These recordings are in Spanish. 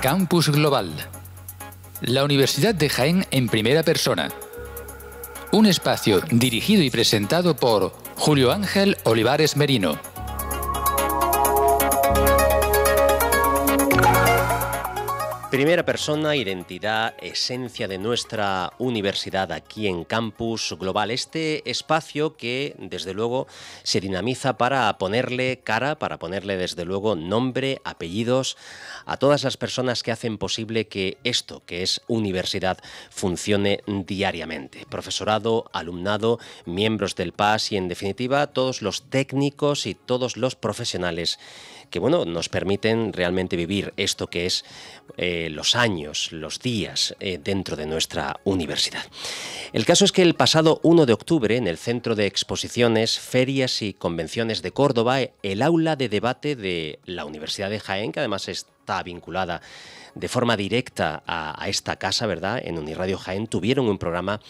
Campus Global. La Universidad de Jaén en primera persona. Un espacio dirigido y presentado por Julio Ángel Olivares Merino. Primera persona, identidad, esencia de nuestra universidad aquí en Campus Global. Este espacio que desde luego se dinamiza para ponerle cara, para ponerle desde luego nombre, apellidos a todas las personas que hacen posible que esto, que es universidad, funcione diariamente. Profesorado, alumnado, miembros del PAS y en definitiva todos los técnicos y todos los profesionales que bueno, nos permiten realmente vivir esto que es eh, los años, los días eh, dentro de nuestra universidad. El caso es que el pasado 1 de octubre, en el Centro de Exposiciones, Ferias y Convenciones de Córdoba, el aula de debate de la Universidad de Jaén, que además está vinculada de forma directa a, esta casa, ¿verdad? En Unirradio Jaén tuvieron un programa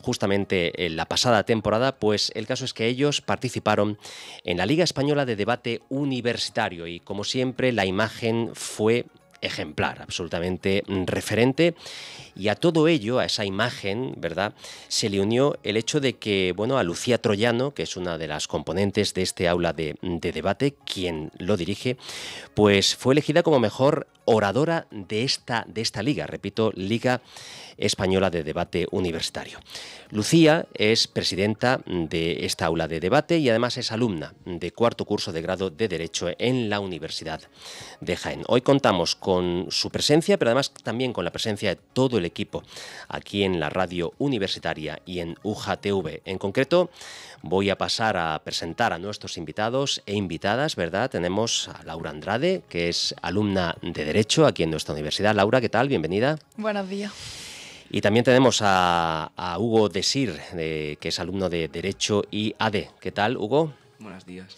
justamente en la pasada temporada, pues el caso es que ellos participaron en la Liga Española de Debate Universitario y como siempre la imagen fue ejemplar, absolutamente referente. Y a todo ello, a esa imagen, ¿verdad? Se le unió el hecho de que, bueno, a Lucía Troyano, que es una de las componentes de este aula de, de debate, quien lo dirige, pues fue elegida como mejor oradora de esta, de esta liga, repito, Liga Española de Debate Universitario. Lucía es presidenta de esta aula de debate y además es alumna de cuarto curso de grado de Derecho en la Universidad de Jaén. Hoy contamos con su presencia, pero además también con la presencia de todo el equipo aquí en la radio universitaria y en UJTV. En concreto, voy a pasar a presentar a nuestros invitados e invitadas, ¿verdad? Tenemos a Laura Andrade, que es alumna de Derecho Derecho aquí en nuestra universidad. Laura, ¿qué tal? Bienvenida. Buenos días. Y también tenemos a, Hugo Desir, que es alumno de Derecho y ADE. ¿Qué tal, Hugo? Buenos días.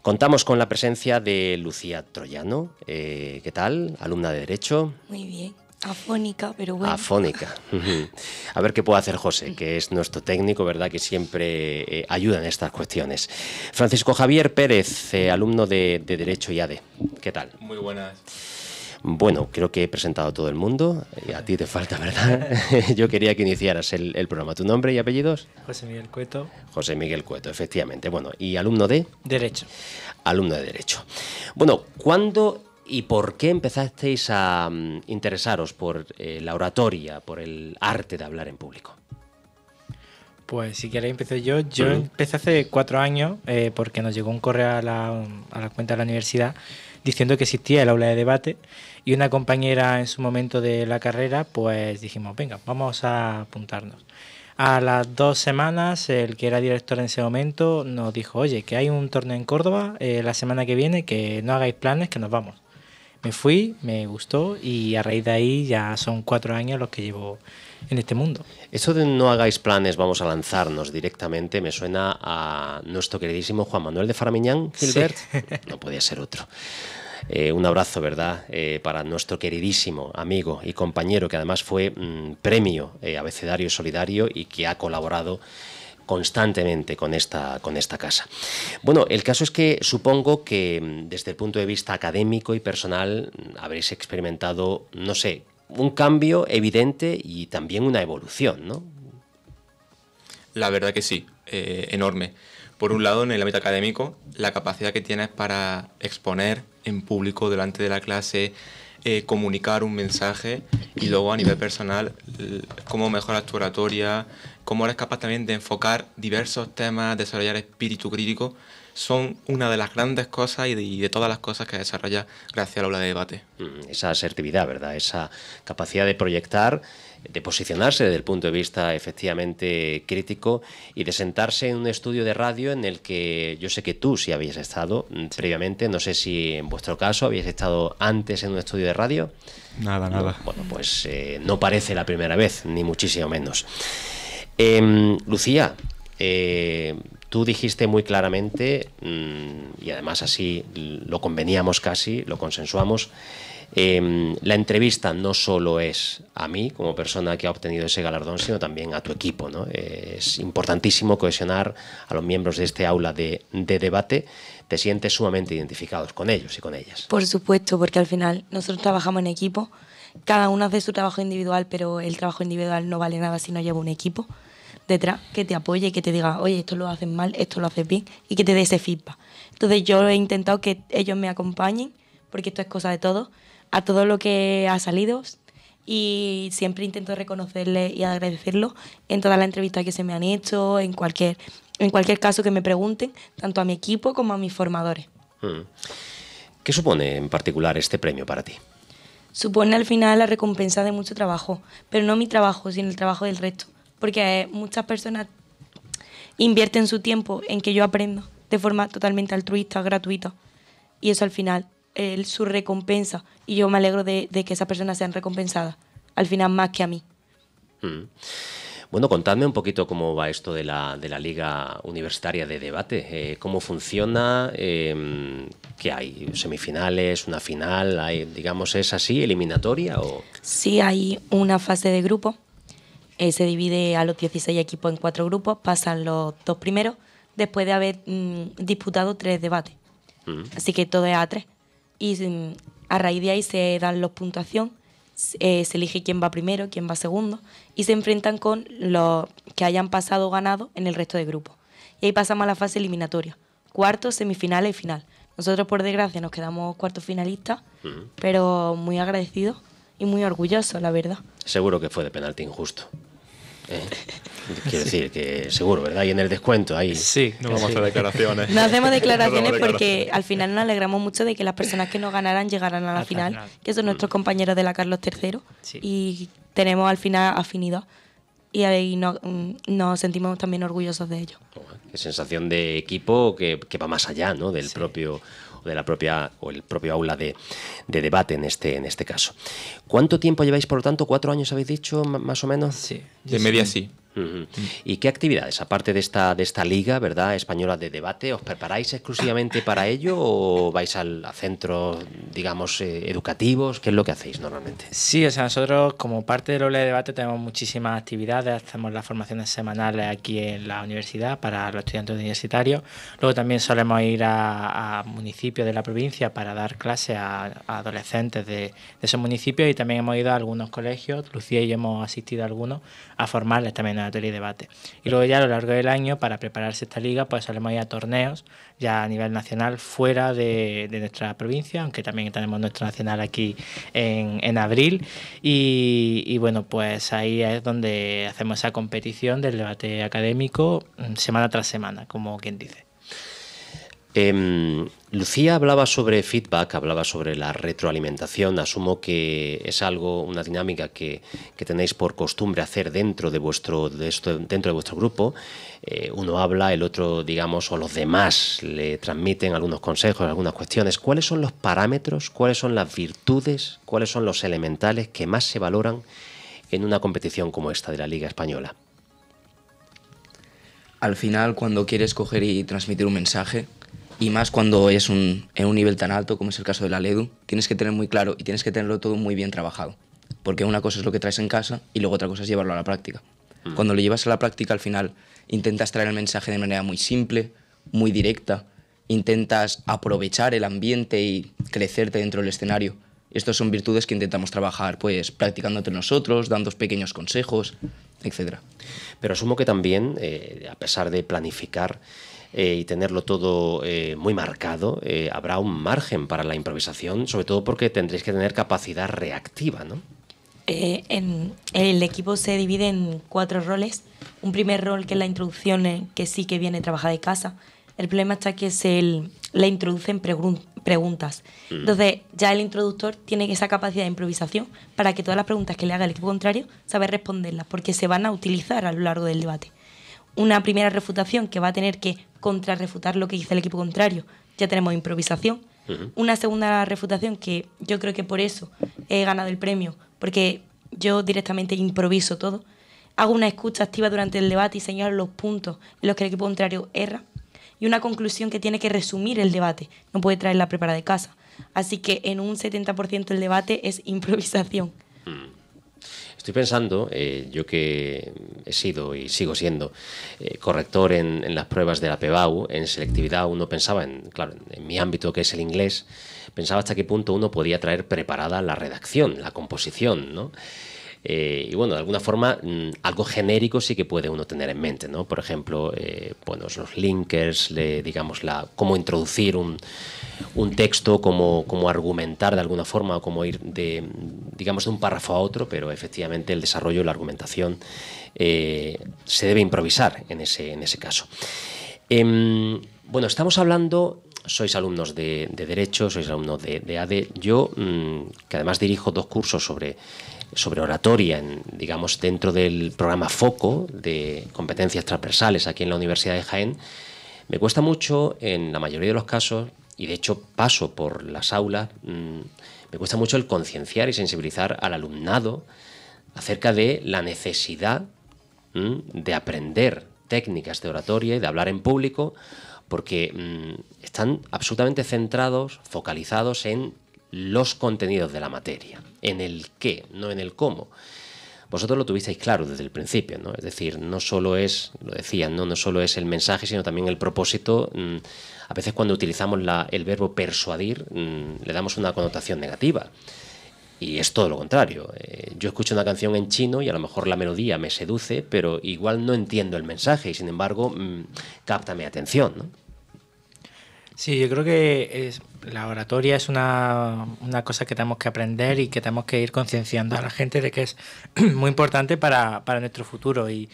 Contamos con la presencia de Lucía Troyano. Eh, ¿Qué tal? Alumna de Derecho. Muy bien. Afónica, pero bueno. Afónica. A ver qué puede hacer José, que es nuestro técnico, ¿verdad? Que siempre eh, ayuda en estas cuestiones. Francisco Javier Pérez, eh, alumno de, Derecho y ADE. ¿Qué tal? Muy buenas. Bueno, creo que he presentado a todo el mundo. A ti te falta, ¿verdad? Yo quería que iniciaras el, el programa. ¿Tu nombre y apellidos? José Miguel Cueto. José Miguel Cueto, efectivamente. Bueno, ¿y alumno de? Derecho. Alumno de Derecho. Bueno, ¿cuándo ¿Y por qué empezasteis a mm, interesaros por eh, la oratoria, por el arte de hablar en público? Pues si queréis empecé yo. Yo empecé hace cuatro años eh, porque nos llegó un correo a la, cuenta de la universidad diciendo que existía el aula de debate y una compañera en su momento de la carrera pues dijimos, venga, vamos a apuntarnos. A las dos semanas el que era director en ese momento nos dijo, oye, que hay un torneo en Córdoba eh, la semana que viene, que no hagáis planes, que nos vamos. Me fui, me gustó y a raíz de ahí ya son cuatro años los que llevo en este mundo. Eso de no hagáis planes, vamos a lanzarnos directamente, me suena a nuestro queridísimo Juan Manuel de Faramiñán, Gilbert. No podía ser otro. Eh, un abrazo, ¿verdad?, eh, para nuestro queridísimo amigo y compañero que además fue mm, premio eh, Abecedario Solidario y que ha colaborado constantemente con esta, con esta casa. Bueno, el caso es que supongo que mm, desde el punto de vista académico y personal mm, habréis experimentado, no sé, un cambio evidente y también una evolución, ¿no? La verdad que sí, eh, enorme. Por un lado, en el ámbito académico, la capacidad que tienes para exponer en público delante de la clase, eh, comunicar un mensaje y luego a nivel personal, cómo mejoras tu oratoria, ...cómo eres capaz también de enfocar diversos temas, desarrollar espíritu crítico, son una de las grandes cosas y de, todas las cosas que desarrolla gracias la aula de debate. Mm, esa asertividad, ¿verdad? Esa capacidad de proyectar, de posicionarse desde el punto de vista efectivamente crítico y de sentarse en un estudio de radio en el que yo sé que tú sí habías estado mm, previamente, no sé si en vuestro caso habías estado antes en un estudio de radio. Nada, nada. Bueno, pues eh, no parece la primera vez, ni muchísimo menos. Em, Lucía, eh, tú dijiste muy claramente, mm, y además así lo conveníamos casi, lo consensuamos, em, la entrevista no solo es a mí como persona que ha obtenido ese galardón, sino también a tu equipo. es importantísimo cohesionar a los miembros de este aula de, de, debate. Te sientes sumamente identificados con ellos y con ellas. Por supuesto, porque al final nosotros trabajamos en equipo. Cada uno hace su trabajo individual, pero el trabajo individual no vale nada si no lleva un equipo detrás que te apoye, y que te diga, oye, esto lo haces mal, esto lo haces bien, y que te dé ese feedback. Entonces yo he intentado que ellos me acompañen, porque esto es cosa de todo a todo lo que ha salido, y siempre intento reconocerles y agradecerlos en todas las entrevistas que se me han hecho, en cualquier, en cualquier caso que me pregunten, tanto a mi equipo como a mis formadores. Mm. ¿Qué supone en particular este premio para ti? Supone al final la recompensa de mucho trabajo, pero no mi trabajo, sino el trabajo del resto porque eh, muchas personas invierten su tiempo en que yo aprendo de forma totalmente altruista, gratuita. Y eso al final es su recompensa. Y yo me alegro de, que esas personas sean recompensadas, al final más que a mí. Mm. Bueno, contadme un poquito cómo va esto de la, de la Liga Universitaria de Debate, eh, cómo funciona, em, qué hay, semifinales, una final, digamos, ¿es así, eliminatoria? O... Sí, hay una fase de grupo eh, se divide a los 16 equipos en cuatro grupos, pasan los dos primeros después de haber mm, disputado tres debates. Mm. Así que todo es a tres. Y mm, a raíz de ahí se dan los puntuaciones, eh, se elige quién va primero, quién va segundo, y se enfrentan con los que hayan pasado ganado en el resto de grupos. Y ahí pasamos a la fase eliminatoria, cuarto semifinales y final. Nosotros, por desgracia, nos quedamos cuarto finalistas, pero muy agradecidos y muy orgullosos, la verdad. Seguro que fue de penalti injusto. Eh, quiero decir que seguro, ¿verdad? Y en el descuento ahí. Sí, no vamos a declaraciones. No hacemos declaraciones porque al final nos alegramos mucho de que las personas que nos ganaran llegaran a la final, que son nuestros mm. compañeros de la Carlos III. Y tenemos al final afinidad. Y ahí mm, nos sentimos también orgullosos de ello. Qué sensación de equipo que, que va más allá ¿no? del propio de la propia o el propio aula de, de, debate en este, en este caso. ¿Cuánto tiempo lleváis, por lo tanto? ¿Cuatro años habéis dicho, más o menos? Sí. De media sí. ¿Y qué actividades, aparte de esta, de esta liga ¿verdad? española de debate, os preparáis exclusivamente para ello o vais al, a centros, digamos, eh, educativos? ¿Qué es lo que hacéis normalmente? Sí, o sea, nosotros como parte del Ole de Debate tenemos muchísimas actividades, hacemos las formaciones semanales aquí en la universidad para los estudiantes universitarios, luego también solemos ir a, municipios de la provincia para dar clases a, adolescentes de, de esos municipios y también hemos ido a algunos colegios, Lucía y yo hemos asistido a algunos, a formarles también y debate. Y luego ya a lo largo del año, para prepararse esta liga, pues solemos ya a torneos ya a nivel nacional fuera de, nuestra provincia, aunque también tenemos nuestro nacional aquí en, abril. Y, bueno, pues ahí es donde hacemos esa competición del debate académico mm, semana tras semana, como quien dice. Em, Lucía hablaba sobre feedback, hablaba sobre la retroalimentación. Asumo que es algo, una dinámica que, tenéis por costumbre hacer dentro de vuestro, dentro de vuestro grupo. Eh, uno habla, el otro, digamos, o los demás le transmiten algunos consejos, algunas cuestiones. ¿Cuáles son los parámetros? ¿Cuáles son las virtudes? ¿Cuáles son los elementales que más se valoran en una competición como esta de la Liga Española? Al final, cuando quieres coger y transmitir un mensaje, y más cuando es un, en un nivel tan alto como es el caso de la LEDU, tienes que tener muy claro y tienes que tenerlo todo muy bien trabajado. Porque una cosa es lo que traes en casa y luego otra cosa es llevarlo a la práctica. Mm. Cuando lo llevas a la práctica, al final intentas traer el mensaje de manera muy simple, muy directa, intentas aprovechar el ambiente y crecerte dentro del escenario. Estas son virtudes que intentamos trabajar pues practicando entre nosotros, dando pequeños consejos, etc. Pero asumo que también, eh, a pesar de planificar eh, y tenerlo todo eh, muy marcado, habrá un margen para la improvisación, sobre todo porque tendréis que tener capacidad reactiva, ¿no? En, el equipo se divide en cuatro roles. Un primer rol que es la introducción, que sí que viene trabajada de casa, el problema está que se le introducen preguntas. Mm. Entonces, ya el introductor tiene esa capacidad de improvisación para que todas las preguntas que le haga el equipo contrario, sabe responderlas, porque se van a utilizar a lo largo del debate. Una primera refutación que va a tener que contrarrefutar lo que dice el equipo contrario. Ya tenemos improvisación. Una segunda refutación que yo creo que por eso he ganado el premio, porque yo directamente improviso todo. Hago una escucha activa durante el debate y señalo los puntos en los que el equipo contrario erra y una conclusión que tiene que resumir el debate, no puede traer la preparada de casa. Así que en un 70% el debate es improvisación. Mm. Estoy pensando, eh, yo que he sido y sigo siendo eh, corrector en, las pruebas de la PEBAU, en selectividad uno pensaba, en, claro, en mi ámbito que es el inglés, pensaba hasta qué punto uno podía traer preparada la redacción, la composición, ¿no? Eh, y bueno, de alguna forma, mm, algo genérico sí que puede uno tener en mente, ¿no? Por ejemplo, eh, los linkers, digamos, la, cómo introducir un, texto, cómo, argumentar de alguna forma, o cómo ir de, digamos, de un párrafo a otro, pero efectivamente el desarrollo, la argumentación, eh, se debe improvisar en ese, en ese caso. Em, bueno, estamos hablando sois alumnos de, Derecho, sois alumnos de, de ADE. Yo, mm, que además dirijo dos cursos sobre sobre oratoria, digamos, dentro del programa FOCO de competencias transversales aquí en la Universidad de Jaén, me cuesta mucho, en la mayoría de los casos, y de hecho paso por las aulas, mm, me cuesta mucho el concienciar y sensibilizar al alumnado acerca de la necesidad mm, de aprender técnicas de oratoria y de hablar en público, porque mm, están absolutamente centrados, focalizados en los contenidos de la materia, en el qué, no en el cómo. Vosotros lo tuvisteis claro desde el principio, ¿no? Es decir, no solo es, lo decían, ¿no? solo es el mensaje, sino también el propósito. Mm, a veces cuando utilizamos el verbo persuadir, mm, le damos una connotación negativa. Y es todo lo contrario. Eh, yo escucho una canción en chino y a lo mejor la melodía me seduce, pero igual no entiendo el mensaje y sin embargo mm, capta mi atención, ¿no? Sí, yo creo que la oratoria es una, cosa que tenemos que aprender y que tenemos que ir concienciando a la gente de que es muy importante para, nuestro futuro. Y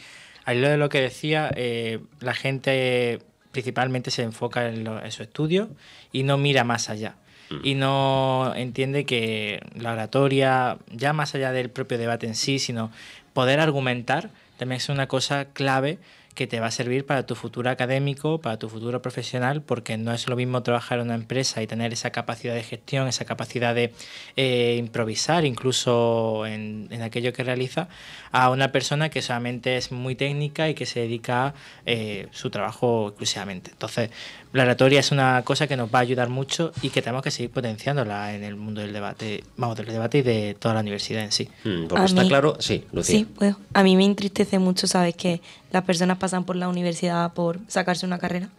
al lo de lo que decía, eh, la gente principalmente se enfoca en, en su estudio y no mira más allá. Mm. Y no entiende que la oratoria, ya más allá del propio debate en sí, sino poder argumentar, también es una cosa clave que te va a servir para tu futuro académico, para tu futuro profesional, porque no es lo mismo trabajar en una empresa y tener esa capacidad de gestión, esa capacidad de eh, improvisar incluso en, aquello que realiza, a una persona que solamente es muy técnica y que se dedica eh, su trabajo exclusivamente. Entonces, la oratoria es una cosa que nos va a ayudar mucho y que tenemos que seguir potenciándola en el mundo del debate, vamos, del debate y de toda la universidad en sí. Mm, porque está claro, sí, Lucía. Sí, a mí me entristece mucho, ¿sabes? Que las personas pasan por la universidad por sacarse una carrera,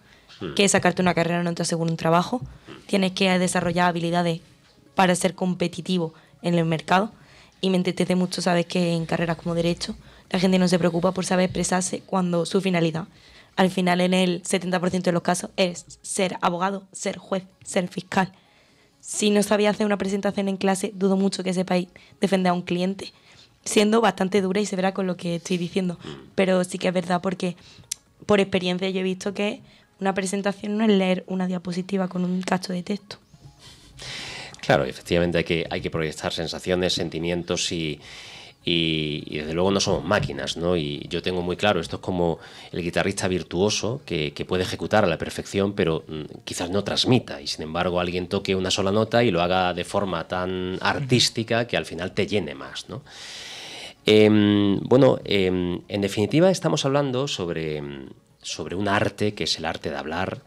que sacarte una carrera no te asegura un trabajo, tienes que desarrollar habilidades para ser competitivo en el mercado y me entristece mucho sabes que en carreras como derecho la gente no se preocupa por saber expresarse cuando su finalidad al final en el 70% de los casos es ser abogado, ser juez, ser fiscal. Si no sabía hacer una presentación en clase, dudo mucho que sepa defender a un cliente siendo bastante dura y se verá con lo que estoy diciendo, mm. pero sí que es verdad porque por experiencia yo he visto que una presentación no es leer una diapositiva con un cacho de texto. Claro, efectivamente hay que, hay que proyectar sensaciones, sentimientos y, desde luego no somos máquinas, ¿no? Y yo tengo muy claro, esto es como el guitarrista virtuoso que, puede ejecutar a la perfección, pero mm, quizás no transmita, y sin embargo alguien toque una sola nota y lo haga de forma tan artística que al final te llene más, ¿no? Em, bueno, em, en definitiva estamos hablando sobre, em, sobre un arte que es el arte de hablar,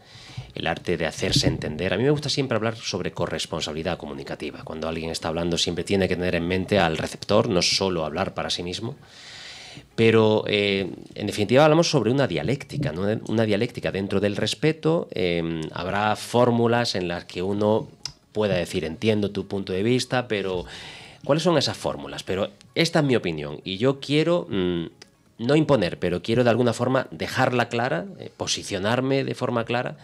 el arte de hacerse entender. A mí me gusta siempre hablar sobre corresponsabilidad comunicativa. Cuando alguien está hablando siempre tiene que tener en mente al receptor, no solo hablar para sí mismo. Pero eh, en definitiva hablamos sobre una dialéctica, ¿no? una dialéctica dentro del respeto. habrá fórmulas en las que uno pueda decir entiendo tu punto de vista, pero ¿Cuáles son esas fórmulas? Pero esta es mi opinión y yo quiero mm, no imponer, pero quiero de alguna forma dejarla clara, eh, posicionarme de forma clara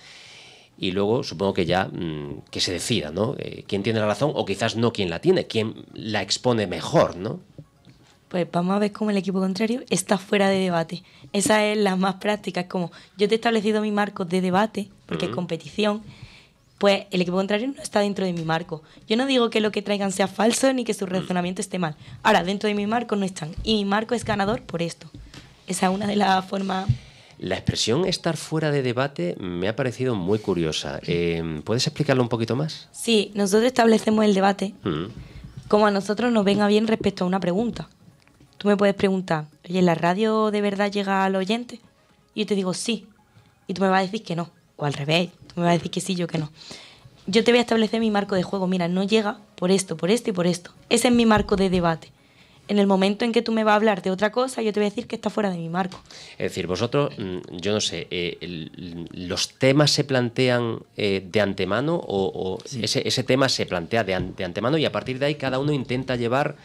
y luego supongo que ya mm, que se decida, ¿no? Eh, ¿Quién tiene la razón o quizás no quién la tiene, quién la expone mejor, ¿no? Pues vamos a ver cómo el equipo contrario está fuera de debate. Esa es la más práctica, es como yo te he establecido mi marco de debate, porque es competición, pues el equipo contrario no está dentro de mi marco. Yo no digo que lo que traigan sea falso ni que su mm. razonamiento esté mal. Ahora, dentro de mi marco no están. Y mi marco es ganador por esto. Esa es una de las formas... La expresión estar fuera de debate me ha parecido muy curiosa. Em, ¿Puedes explicarlo un poquito más? Sí, nosotros establecemos el debate mm. como a nosotros nos venga bien respecto a una pregunta. Tú me puedes preguntar, oye, ¿la radio de verdad llega al oyente? Y yo te digo sí. Y tú me vas a decir que no. O al revés, me va a decir que sí, yo que no. Yo te voy a establecer mi marco de juego. Mira, no llega por esto, por esto y por esto. Ese es mi marco de debate. En el momento en que tú me vas a hablar de otra cosa, yo te voy a decir que está fuera de mi marco. Es decir, vosotros, mm, yo no sé, eh, ¿los temas se plantean eh, de antemano o, ese, tema se plantea de, antemano y a partir de ahí cada uno intenta llevar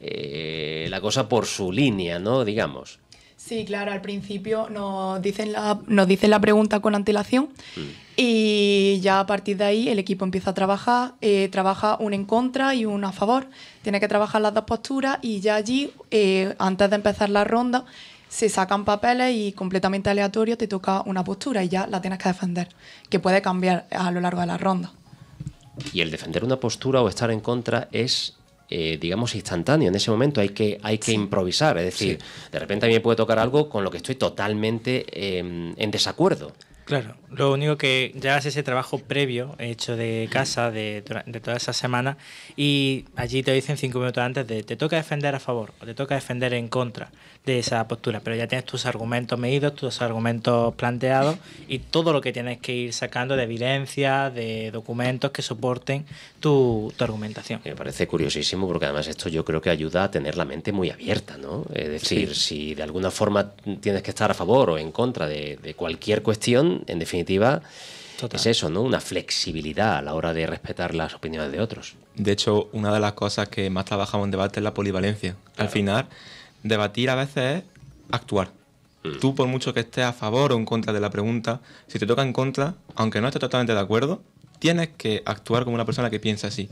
eh, la cosa por su línea, ¿no? Digamos. Sí, claro, al principio nos dicen la, nos dicen la pregunta con antelación mm. y ya a partir de ahí el equipo empieza a trabajar, eh, trabaja un en contra y un a favor, tiene que trabajar las dos posturas y ya allí, eh, antes de empezar la ronda, se sacan papeles y completamente aleatorio te toca una postura y ya la tienes que defender, que puede cambiar a lo largo de la ronda. Y el defender una postura o estar en contra es eh, digamos, instantáneo. En ese momento hay que, hay que improvisar. Es decir, de repente a mí me puede tocar algo con lo que estoy totalmente em, en desacuerdo. Claro. Lo único que ya haces ese trabajo previo hecho de casa de, toda esa semana y allí te dicen cinco minutos antes de te toca defender a favor o te toca defender en contra de esa postura, pero ya tienes tus argumentos medidos, tus argumentos planteados y todo lo que tienes que ir sacando de evidencia, de documentos que soporten tu, argumentación. Me parece curiosísimo porque además esto yo creo que ayuda a tener la mente muy abierta, ¿no? Es decir, si de alguna forma tienes que estar a favor o en contra de cualquier cuestión, en definitiva, definitiva es eso, ¿no? Una flexibilidad a la hora de respetar las opiniones de otros. De hecho, una de las cosas que más trabajamos en debate es la polivalencia. Al final, debatir a veces es actuar. Mm. Tú, por mucho que estés a favor o en contra de la pregunta, si te toca en contra, aunque no estés totalmente de acuerdo, tienes que actuar como una persona que piensa así.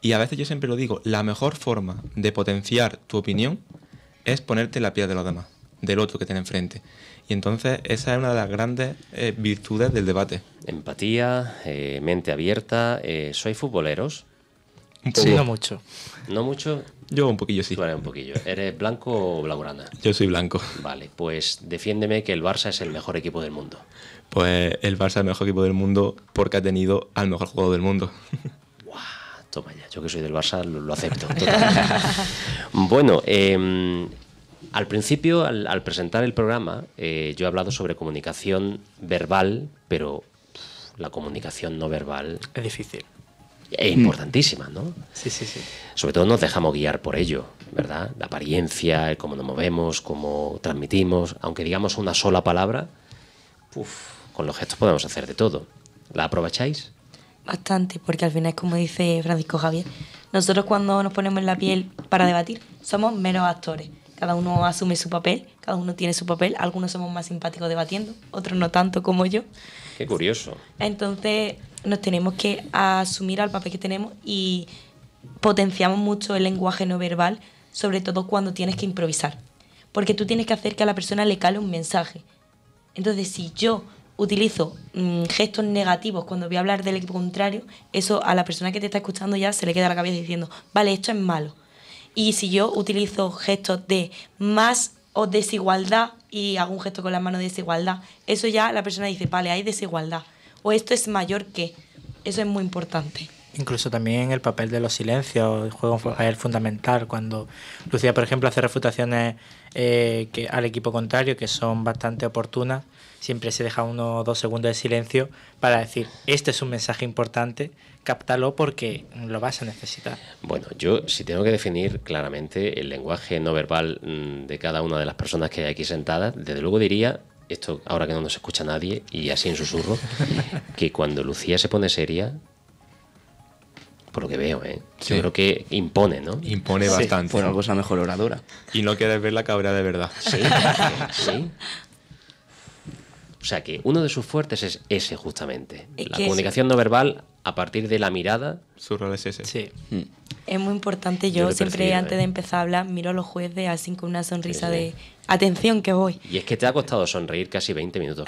Y a veces yo siempre lo digo, la mejor forma de potenciar tu opinión es ponerte la piel de los demás, del otro que tiene enfrente. Y entonces esa es una de las grandes eh, virtudes del debate. Empatía, eh, mente abierta. soy eh, ¿Sois futboleros? Sí. No mucho. ¿No mucho? Yo un poquillo sí. Vale, un poquillo. ¿Eres blanco o blaugrana? Yo soy blanco. Vale, pues defiéndeme que el Barça es el mejor equipo del mundo. Pues el Barça es el mejor equipo del mundo porque ha tenido al mejor jugador del mundo. ¡Guau! Toma ya, yo que soy del Barça lo, lo acepto. bueno, eh, al principio, al, presentar el programa, eh, yo he hablado sobre comunicación verbal, pero la comunicación no verbal... Es difícil. Es importantísima, ¿no? Sí, sí, sí. Sobre todo nos dejamos guiar por ello, ¿verdad? La apariencia, cómo nos movemos, cómo transmitimos, aunque digamos una sola palabra, con los gestos podemos hacer de todo. ¿La aprovecháis? Bastante, porque al final es como dice Francisco Javier, nosotros cuando nos ponemos en la piel para debatir somos menos actores cada uno asume su papel, cada uno tiene su papel, algunos somos más simpáticos debatiendo, otros no tanto como yo. Qué curioso. Entonces nos tenemos que asumir al papel que tenemos y potenciamos mucho el lenguaje no verbal, sobre todo cuando tienes que improvisar, porque tú tienes que hacer que a la persona le cale un mensaje. Entonces, si yo utilizo mm, gestos negativos cuando voy a hablar del equipo contrario, eso a la persona que te está escuchando ya se le queda la cabeza diciendo, vale, esto es malo y si yo utilizo gestos de más o desigualdad y hago un gesto con la mano de desigualdad, eso ya la persona dice, vale, hay desigualdad. O esto es mayor que. Eso es muy importante. Incluso también el papel de los silencios el juego es fundamental. Cuando Lucía, por ejemplo, hace refutaciones eh, que, al equipo contrario que son bastante oportunas, siempre se deja uno o dos segundos de silencio para decir, este es un mensaje importante, captalo porque lo vas a necesitar. Bueno, yo si tengo que definir claramente el lenguaje no verbal mm, de cada una de las personas que hay aquí sentadas, desde luego diría, esto ahora que no nos escucha nadie y así en susurro, que cuando Lucía se pone seria, por lo que veo, ¿eh? Yo creo que impone, ¿no? Impone bastante. mejor oradora. Y no quieres ver la cabra de verdad. Sí, sí. O sea que uno de sus fuertes es ese justamente. la comunicación no verbal a partir de la mirada. Su rol es ese. Sí. Mm. Es muy importante. Yo, siempre antes eh. de empezar a hablar miro a los jueces así con una sonrisa de atención que voy. Y es que te ha costado sonreír casi 20 minutos.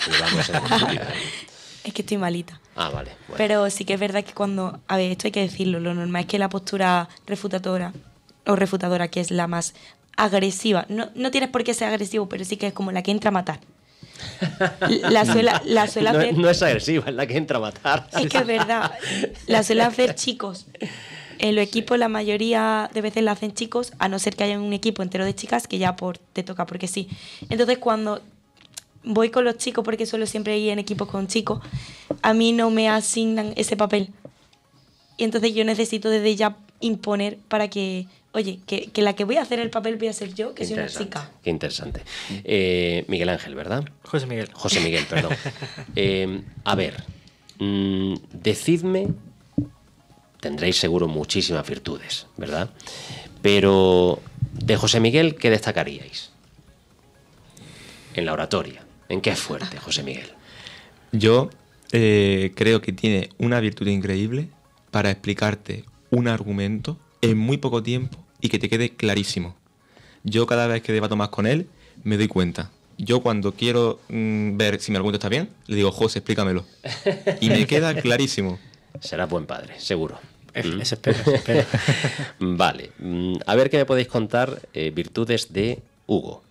es que estoy malita. Ah, vale. Pero sí que es verdad que cuando, a ver, esto hay que decirlo, lo normal es que la postura refutadora o refutadora, que es la más agresiva, no, no tienes por qué ser agresivo, pero sí que es como la que entra a matar. La no, es agresiva, es la que entra a matar. Es que es verdad. La suelen hacer chicos. En los equipos la mayoría de veces la hacen chicos, a no ser que haya un equipo entero de chicas que ya por, te toca porque sí. Entonces cuando voy con los chicos, porque suelo siempre ir en equipos con chicos, a mí no me asignan ese papel. Y entonces yo necesito desde ya imponer para que oye, que, la que voy a hacer el papel voy a ser yo, que soy una chica. Qué interesante. Eh, Miguel Ángel, ¿verdad? José Miguel. José Miguel, perdón. Eh, a ver, mm, decidme, tendréis seguro muchísimas virtudes, ¿verdad? Pero de José Miguel, ¿qué destacaríais? En la oratoria. ¿En qué es fuerte, José Miguel? Yo eh, creo que tiene una virtud increíble para explicarte un argumento en muy poco tiempo y que te quede clarísimo. Yo cada vez que debato más con él, me doy cuenta. Yo cuando quiero mm, ver si mi argumento está bien, le digo, José, explícamelo. Y me queda clarísimo. serás buen padre, seguro. Mm. espero, vale. Mm, a ver qué me podéis contar eh, virtudes de Hugo.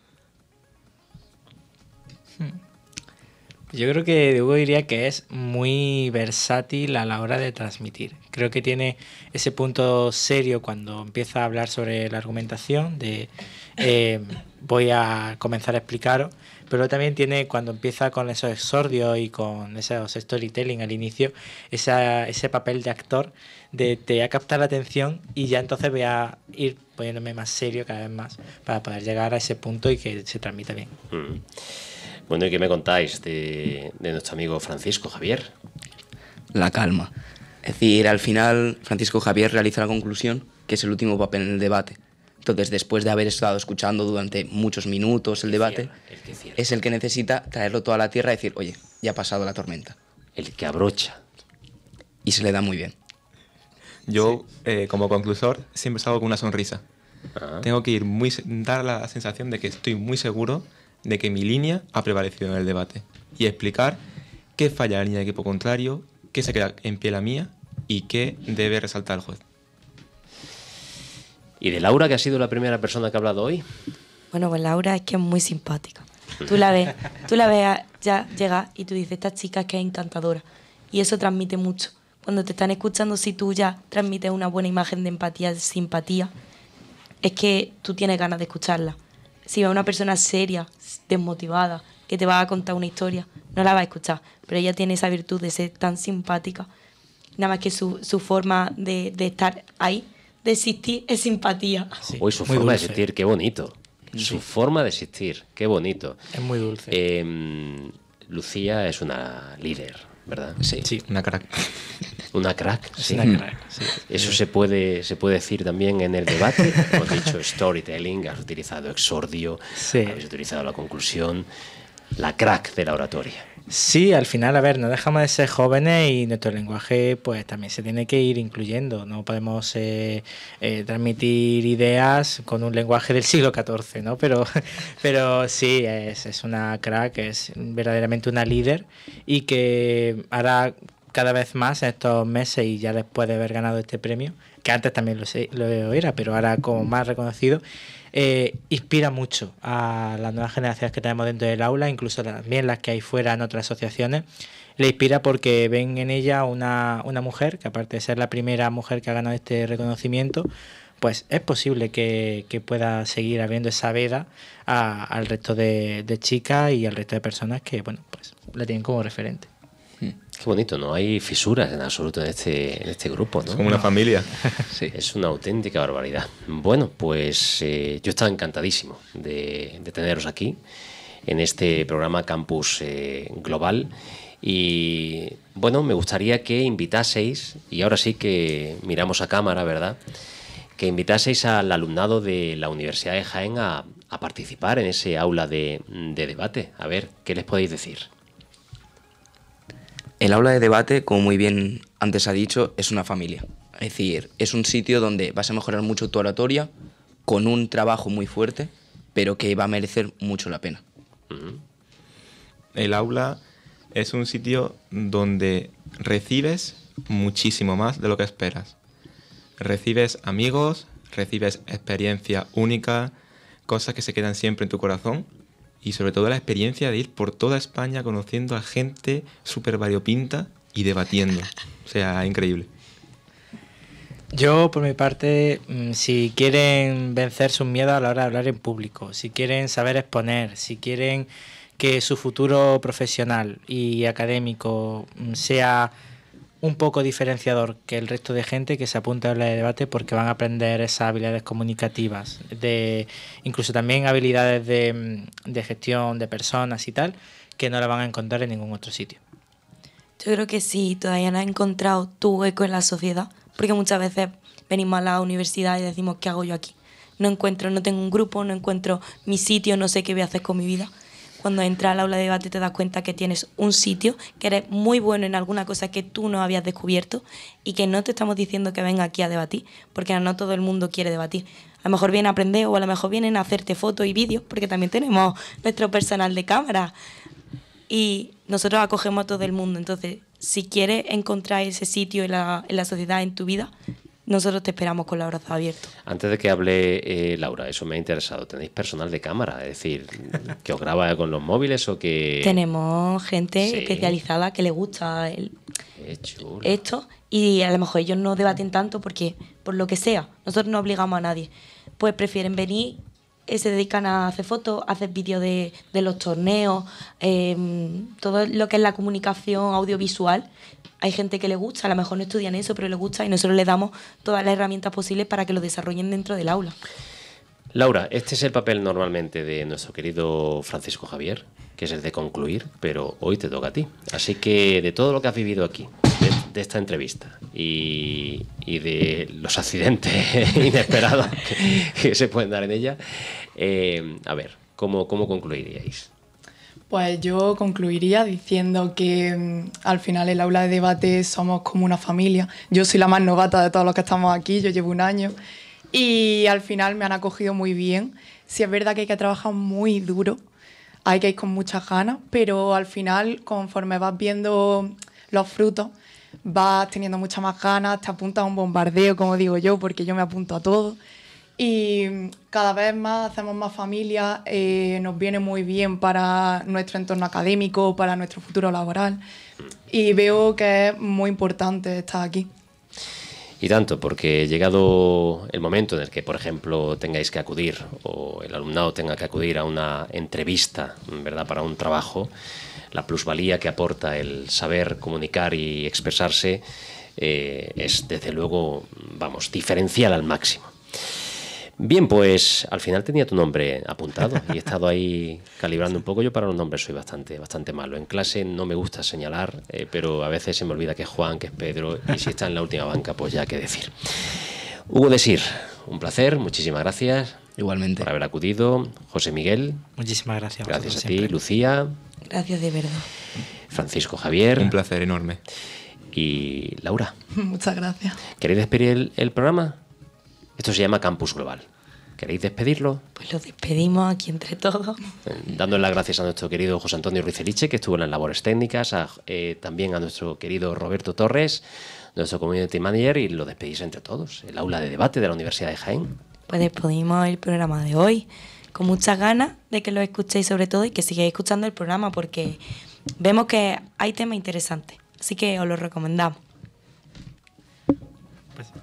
Yo creo que Hugo diría que es muy versátil a la hora de transmitir. Creo que tiene ese punto serio cuando empieza a hablar sobre la argumentación de eh, voy a comenzar a explicaros, pero también tiene cuando empieza con esos exordios y con esos storytelling al inicio, esa, ese papel de actor de te voy a captar la atención y ya entonces voy a ir poniéndome más serio cada vez más para poder llegar a ese punto y que se transmita bien. Mm. Bueno, ¿y qué me contáis de, nuestro amigo Francisco Javier? La calma. Es decir, al final Francisco Javier realiza la conclusión, que es el último papel en el debate. Entonces, después de haber estado escuchando durante muchos minutos el debate, es el que necesita traerlo toda la tierra y decir, oye, ya ha pasado la tormenta. El que abrocha. Y se le da muy bien. Yo, eh, como conclusor, siempre salgo con una sonrisa. Ah. Tengo que ir muy, dar la sensación de que estoy muy seguro de que mi línea ha prevalecido en el debate y explicar qué falla la línea de equipo contrario, qué se queda en pie la mía y qué debe resaltar el juez. ¿Y de Laura, que ha sido la primera persona que ha hablado hoy? Bueno, pues Laura es que es muy simpática. Tú la ves, tú la ves ya llega y tú dices, esta chica es que es encantadora. Y eso transmite mucho. Cuando te están escuchando, si tú ya transmites una buena imagen de empatía, de simpatía, es que tú tienes ganas de escucharla si va una persona seria, desmotivada, que te va a contar una historia, no la va a escuchar. Pero ella tiene esa virtud de ser tan simpática. Nada más que su, forma de, estar ahí, de existir, es simpatía. Uy, su forma de existir, qué bonito. Su forma de existir, qué bonito. Es muy dulce. Em, Lucía es una líder ¿verdad? Mm, sí. Una crack. Una mm. crack, sí. Eso se puede, se puede decir también en el debate. Hemos dicho storytelling, has utilizado exordio, has utilizado la conclusión, la crack de la oratoria. Sí, al final, a ver, no dejamos de ser jóvenes y nuestro lenguaje pues también se tiene que ir incluyendo. No podemos eh, eh, transmitir ideas con un lenguaje del siglo XIV, ¿no? Pero, pero sí, es, una crack, es verdaderamente una líder y que hará cada vez más en estos meses y ya después de haber ganado este premio, que antes también lo, lo era, pero ahora como más reconocido, eh, inspira mucho a las nuevas generaciones que tenemos dentro del aula, incluso también las que hay fuera en otras asociaciones. Le inspira porque ven en ella una, una mujer, que aparte de ser la primera mujer que ha ganado este reconocimiento, pues es posible que, pueda seguir abriendo esa veda al resto de, de chicas y al resto de personas que, bueno, pues la tienen como referente. Qué bonito, no hay fisuras en absoluto en este, en este grupo. ¿no? Es como una familia. sí. Es una auténtica barbaridad. Bueno, pues eh, yo estaba encantadísimo de, teneros aquí en este programa Campus eh, Global. Y bueno, me gustaría que invitaseis, y ahora sí que miramos a cámara, ¿verdad? Que invitaseis al alumnado de la Universidad de Jaén a, participar en ese aula de debate. A ver, ¿qué les podéis decir? El aula de debate, como muy bien antes ha dicho, es una familia. Es decir, es un sitio donde vas a mejorar mucho tu oratoria con un trabajo muy fuerte, pero que va a merecer mucho la pena. El aula es un sitio donde recibes muchísimo más de lo que esperas. Recibes amigos, recibes experiencia única, cosas que se quedan siempre en tu corazón y sobre todo la experiencia de ir por toda España conociendo a gente súper variopinta y debatiendo. O sea, increíble. Yo, por mi parte, mm, si quieren vencer sus miedos a la hora de hablar en público, si quieren saber exponer, si quieren que su futuro profesional y académico mm, sea un poco diferenciador que el resto de gente que se apunta a hablar de debate porque van a aprender esas habilidades comunicativas, de incluso también habilidades mm, de, gestión de personas y tal, que no la van a encontrar en ningún otro sitio. Yo creo que sí, todavía no has encontrado tu eco en la sociedad, porque muchas veces venimos a la universidad y decimos, ¿qué hago yo aquí? No encuentro, no tengo un grupo, no encuentro mi sitio, no sé qué voy a hacer con mi vida cuando entras al aula de debate te das cuenta que tienes un sitio, que eres muy bueno en alguna cosa que tú no habías descubierto y que no te estamos diciendo que venga aquí a debatir, porque no todo el mundo quiere debatir. A lo mejor vienen a aprender o a lo mejor vienen a hacerte fotos y vídeos, porque también tenemos nuestro personal de cámara. Y nosotros acogemos a todo el mundo. Entonces, si quieres encontrar ese sitio en la, en la sociedad, en tu vida, nosotros te esperamos con los brazos abiertos. Antes de que hable eh, Laura, eso me ha interesado. ¿Tenéis personal de cámara? Es decir, que os graba con los móviles o que... Tenemos gente especializada que le gusta esto y a lo mejor ellos no debaten tanto porque, por lo que sea, nosotros no obligamos a nadie. Pues prefieren venir eh, se dedican a hacer fotos, hacer vídeos de, los torneos, em, todo lo que es la comunicación audiovisual. Hay gente que le gusta, a lo mejor no estudian eso, pero le gusta y nosotros le damos todas las herramientas posibles para que lo desarrollen dentro del aula. Laura, este es el papel normalmente de nuestro querido Francisco Javier, que es el de concluir, pero hoy te toca a ti. Así que de todo lo que has vivido aquí, de esta entrevista y, de los accidentes inesperados que, se pueden dar en ella, eh, a ver, ¿cómo, ¿cómo concluiríais? Pues yo concluiría diciendo que mm, al final el aula de debate somos como una familia. Yo soy la más novata de todos los que estamos aquí, yo llevo un año y al final me han acogido muy bien. Si es verdad que hay que trabajar muy duro, hay que ir con muchas ganas, pero al final conforme vas viendo los frutos, vas teniendo muchas más ganas, te apuntas a un bombardeo, como digo yo, porque yo me apunto a todo. Y cada vez más hacemos más familia, eh, nos viene muy bien para nuestro entorno académico, para nuestro futuro laboral. Y veo que es muy importante estar aquí. Y tanto, porque llegado el momento en el que, por ejemplo, tengáis que acudir o el alumnado tenga que acudir a una entrevista, ¿verdad?, para un trabajo, la plusvalía que aporta el saber comunicar y expresarse eh, es desde luego, vamos, diferencial al máximo. Bien, pues al final tenía tu nombre apuntado y he estado ahí calibrando un poco. Yo para los nombres soy bastante, bastante malo. En clase no me gusta señalar, eh, pero a veces se me olvida que es Juan, que es Pedro, y si está en la última banca, pues ya qué decir. Hugo Sir, un placer, muchísimas gracias. Igualmente. Por haber acudido. José Miguel. Muchísimas gracias. Gracias a, ti, Lucía. Gracias de verdad. Francisco Javier. Un placer enorme. Y Laura. Muchas gracias. ¿Queréis despedir el, programa? Esto se llama Campus Global. ¿Queréis despedirlo? Pues lo despedimos aquí entre todos. Eh, Dando las gracias a nuestro querido José Antonio Ruizeliche, que estuvo en las labores técnicas, eh, también a nuestro querido Roberto Torres, nuestro community manager, y lo despedís entre todos. El aula de debate de la Universidad de Jaén pues despedimos el programa de hoy con muchas ganas de que lo escuchéis sobre todo y que sigáis escuchando el programa porque vemos que hay temas interesantes. Así que os lo recomendamos. Pues